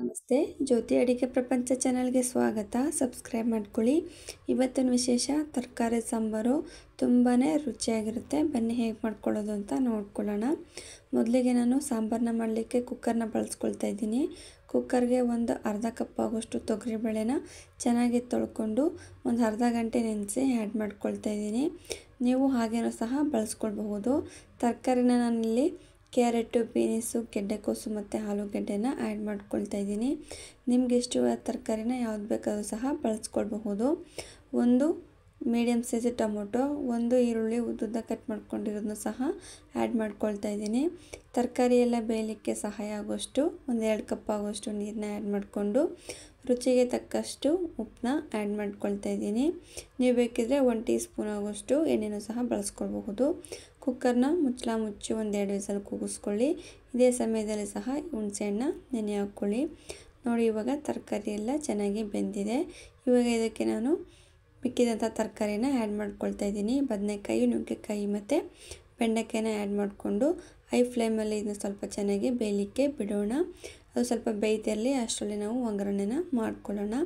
ನಮಸ್ತೆ ಜ್ಯೋತಿ ಅಡಿಗೆ ಪ್ರಪಂಚ ಚಾನಲ್ಗೆ ಸ್ವಾಗತ ಸಬ್ಸ್ಕ್ರೈಬ್ ಮಾಡ್ಕೊಳ್ಳಿ ಇವತ್ತಿನ ವಿಶೇಷ ತರಕಾರಿ ಸಾಂಬಾರು ತುಂಬಾ ರುಚಿಯಾಗಿರುತ್ತೆ ಬನ್ನಿ ಹೇಗೆ ಮಾಡ್ಕೊಳ್ಳೋದು ಅಂತ ನೋಡ್ಕೊಳ್ಳೋಣ ಮೊದಲಿಗೆ ನಾನು ಸಾಂಬಾರನ್ನ ಮಾಡಲಿಕ್ಕೆ ಕುಕ್ಕರ್ನ ಬಳಸ್ಕೊಳ್ತಾ ಇದ್ದೀನಿ ಕುಕ್ಕರ್ಗೆ ಒಂದು ಅರ್ಧ ಕಪ್ ಆಗೋಷ್ಟು ತೊಗರಿಬೇಳೆನ ಚೆನ್ನಾಗಿ ತೊಳ್ಕೊಂಡು ಒಂದು ಅರ್ಧ ಗಂಟೆ ನೆನೆಸಿ ಆ್ಯಡ್ ಮಾಡ್ಕೊಳ್ತಾ ಇದ್ದೀನಿ ನೀವು ಹಾಗೇನೂ ಸಹ ಬಳಸ್ಕೊಳ್ಬಹುದು ತರಕಾರಿನ ನಾನಿಲ್ಲಿ ಕ್ಯಾರೆಟು ಬೀನ್ಸು ಕೋಸು ಮತ್ತು ಆಲೂಗೆಡ್ಡೆನ ಆ್ಯಡ್ ಮಾಡ್ಕೊಳ್ತಾ ಇದ್ದೀನಿ ನಿಮ್ಗೆ ಎಷ್ಟು ತರಕಾರಿನ ಯಾವ್ದು ಬೇಕಾದರೂ ಸಹ ಬಳಸ್ಕೊಳ್ಬಹುದು ಒಂದು ಮೀಡಿಯಮ್ ಸೈಜ್ ಟೊಮೊಟೊ ಒಂದು ಈರುಳ್ಳಿ ಉದ್ದುದ್ದ ಕಟ್ ಮಾಡ್ಕೊಂಡಿರೋದನ್ನು ಸಹ ಆ್ಯಡ್ ಮಾಡ್ಕೊಳ್ತಾ ಇದ್ದೀನಿ ತರಕಾರಿ ಎಲ್ಲ ಬೇಯಲಿಕ್ಕೆ ಸಹಾಯ ಆಗೋಷ್ಟು ಒಂದೆರಡು ಕಪ್ ಆಗೋಷ್ಟು ನೀರನ್ನ ಆ್ಯಡ್ ಮಾಡಿಕೊಂಡು ರುಚಿಗೆ ತಕ್ಕಷ್ಟು ಉಪ್ಪನ್ನ ಆ್ಯಡ್ ಮಾಡ್ಕೊಳ್ತಾ ಇದ್ದೀನಿ ನೀವು ಬೇಕಿದ್ರೆ ಒನ್ ಟೀ ಸ್ಪೂನ್ ಆಗೋಷ್ಟು ಎಣ್ಣೆನೂ ಸಹ ಬಳಸ್ಕೊಳ್ಬಹುದು ಕುಕ್ಕರ್ನ ಮುಚ್ಚಲ ಮುಚ್ಚಿ ಒಂದೆರಡು ವಿಸಲ್ ಕೂಗಿಸ್ಕೊಳ್ಳಿ ಇದೇ ಸಮಯದಲ್ಲಿ ಸಹ ಹುಣ್ಸೆಹಣ್ಣ ನೆನೆ ಹಾಕ್ಕೊಳ್ಳಿ ನೋಡಿ ಇವಾಗ ತರಕಾರಿ ಎಲ್ಲ ಚೆನ್ನಾಗಿ ಬೆಂದಿದೆ ಇವಾಗ ಇದಕ್ಕೆ ನಾನು ಮಿಕ್ಕಿದಂಥ ತರಕಾರಿನ ಆ್ಯಡ್ ಮಾಡ್ಕೊಳ್ತಾ ಇದ್ದೀನಿ ಬದನೆಕಾಯಿ ನುಗ್ಗೆಕಾಯಿ ಮತ್ತು ಬೆಂಡೆಕಾಯನ್ನ ಆ್ಯಡ್ ಮಾಡಿಕೊಂಡು ಹೈ ಫ್ಲೇಮಲ್ಲಿ ಇದನ್ನ ಸ್ವಲ್ಪ ಚೆನ್ನಾಗಿ ಬೇಯಲಿಕ್ಕೆ ಬಿಡೋಣ ಅದು ಸ್ವಲ್ಪ ಬೇಯ್ತಿರಲಿ ಅಷ್ಟರಲ್ಲಿ ನಾವು ಒಗ್ಗರಣೆನ ಮಾಡ್ಕೊಳ್ಳೋಣ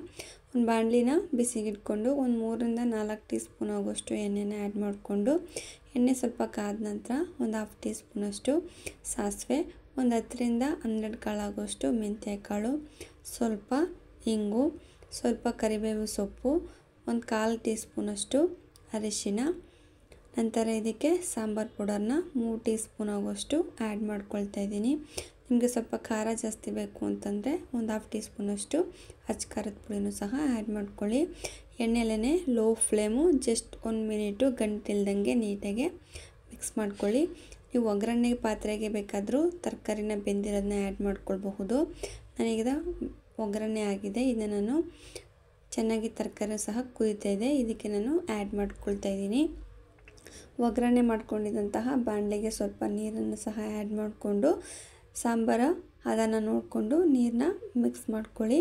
ಒಂದು ಬಾಣಲಿನ ಬಿಸಿಗಿಟ್ಕೊಂಡು ಒಂದು ಮೂರರಿಂದ ನಾಲ್ಕು ಟೀ ಸ್ಪೂನ್ ಆಗೋಷ್ಟು ಎಣ್ಣೆನ ಆ್ಯಡ್ ಮಾಡಿಕೊಂಡು ಎಣ್ಣೆ ಸ್ವಲ್ಪ ಕಾದ ನಂತರ ಒಂದು ಹಾಫ್ ಟೀ ಸ್ಪೂನಷ್ಟು ಸಾಸಿವೆ ಒಂದು ಹತ್ತರಿಂದ ಹನ್ನೆರಡು ಮೆಂತ್ಯ ಕಾಳು ಸ್ವಲ್ಪ ಇಂಗು ಸ್ವಲ್ಪ ಕರಿಬೇವು ಸೊಪ್ಪು ಒಂದು ಕಾಲು ಟೀ ಸ್ಪೂನಷ್ಟು ಅರಿಶಿನ ನಂತರ ಇದಕ್ಕೆ ಸಾಂಬಾರು ಪೌಡರ್ನ ಮೂರು ಟೀ ಸ್ಪೂನ್ ಆಗುವಷ್ಟು ಆ್ಯಡ್ ಮಾಡ್ಕೊಳ್ತಾ ಇದ್ದೀನಿ ನಿಮಗೆ ಸ್ವಲ್ಪ ಖಾರ ಜಾಸ್ತಿ ಬೇಕು ಅಂತಂದರೆ ಒಂದು ಹಾಫ್ ಟೀ ಸ್ಪೂನಷ್ಟು ಅಚ್ಚ ಖಾರದ ಪುಡಿನೂ ಸಹ ಆ್ಯಡ್ ಮಾಡ್ಕೊಳ್ಳಿ ಎಣ್ಣೆಲೇ ಲೋ ಫ್ಲೇಮು ಜಸ್ಟ್ ಒಂದು ಮಿನಿಟು ಗಂಟಿಲ್ದಂಗೆ ನೀಟಾಗಿ ಮಿಕ್ಸ್ ಮಾಡ್ಕೊಳ್ಳಿ ನೀವು ಒಗ್ಗರಣೆ ಪಾತ್ರೆಗೆ ಬೇಕಾದರೂ ತರಕಾರಿನ ಬೆಂದಿರೋದನ್ನ ಆ್ಯಡ್ ಮಾಡ್ಕೊಳ್ಬಹುದು ನನಗೀಗ ಒಗ್ಗರಣೆ ಆಗಿದೆ ಇದನ್ನು ನಾನು ಚೆನ್ನಾಗಿ ತರಕಾರಿ ಸಹ ಕುದಿತಾ ಇದೆ ಇದಕ್ಕೆ ನಾನು ಆ್ಯಡ್ ಮಾಡ್ಕೊಳ್ತಾ ಇದ್ದೀನಿ ಒಗ್ಗರಣೆ ಮಾಡ್ಕೊಂಡಿದ್ದಂತಹ ಬಾಣಲೆಗೆ ಸ್ವಲ್ಪ ನೀರನ್ನು ಸಹ ಆ್ಯಡ್ ಮಾಡಿಕೊಂಡು ಸಾಂಬಾರ ಅದನ್ನು ನೋಡಿಕೊಂಡು ನೀರನ್ನ ಮಿಕ್ಸ್ ಮಾಡ್ಕೊಳ್ಳಿ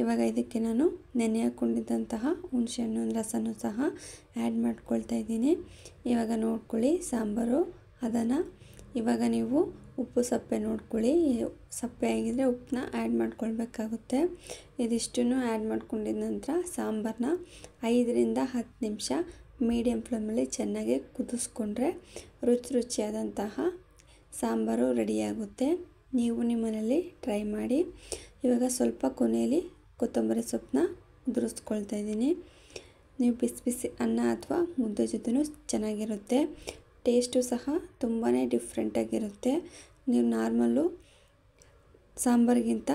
ಇವಾಗ ಇದಕ್ಕೆ ನಾನು ನೆನೆ ಹಾಕ್ಕೊಂಡಿದ್ದಂತಹ ಹುಣಸೆಹಣ್ಣು ರಸನೂ ಸಹ ಆ್ಯಡ್ ಮಾಡ್ಕೊಳ್ತಾ ಇದ್ದೀನಿ ಇವಾಗ ನೋಡ್ಕೊಳ್ಳಿ ಸಾಂಬಾರು ಅದನ್ನು ಇವಾಗ ನೀವು ಉಪ್ಪು ಸಪ್ಪೆ ನೋಡ್ಕೊಳ್ಳಿ ಸಪ್ಪೆ ಆಗಿದ್ದರೆ ಉಪ್ಪನ್ನ ಆ್ಯಡ್ ಮಾಡ್ಕೊಳ್ಬೇಕಾಗುತ್ತೆ ಇದಿಷ್ಟನ್ನು ಆ್ಯಡ್ ಮಾಡ್ಕೊಂಡಿದ ನಂತರ ಸಾಂಬಾರನ್ನ ಐದರಿಂದ ಹತ್ತು ನಿಮಿಷ ಮೀಡಿಯಂ ಫ್ಲೇಮಲ್ಲಿ ಚೆನ್ನಾಗಿ ಕುದಿಸ್ಕೊಂಡ್ರೆ ರುಚಿ ರುಚಿಯಾದಂತಹ ಸಾಂಬಾರು ರೆಡಿಯಾಗುತ್ತೆ ನೀವು ನಿಮ್ಮನೇಲಿ ಟ್ರೈ ಮಾಡಿ ಇವಾಗ ಸ್ವಲ್ಪ ಕೊನೆಯಲ್ಲಿ ಕೊತ್ತಂಬರಿ ಸೊಪ್ಪನ್ನ ಉದುರಿಸ್ಕೊಳ್ತಾ ಇದ್ದೀನಿ ನೀವು ಬಿಸಿ ಬಿಸಿ ಅನ್ನ ಅಥವಾ ಮುದ್ದೆ ಜೊತೆನೂ ಚೆನ್ನಾಗಿರುತ್ತೆ ಟೇಸ್ಟು ಸಹ ತುಂಬಾ ಡಿಫ್ರೆಂಟಾಗಿರುತ್ತೆ ನೀವು ನಾರ್ಮಲ್ಲು ಸಾಂಬಾರಿಗಿಂತ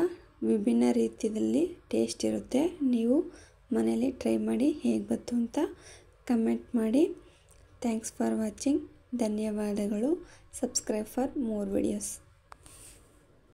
ವಿಭಿನ್ನ ರೀತಿಯಲ್ಲಿ ಟೇಸ್ಟ್ ಇರುತ್ತೆ ನೀವು ಮನೆಯಲ್ಲಿ ಟ್ರೈ ಮಾಡಿ ಹೇಗೆ ಬಂತು ಅಂತ ಕಮೆಂಟ್ ಮಾಡಿ ಥ್ಯಾಂಕ್ಸ್ ಫಾರ್ ವಾಚಿಂಗ್ ಧನ್ಯವಾದಗಳು ಸಬ್ಸ್ಕ್ರೈಬ್ ಫಾರ್ ಮೋರ್ ವಿಡಿಯೋಸ್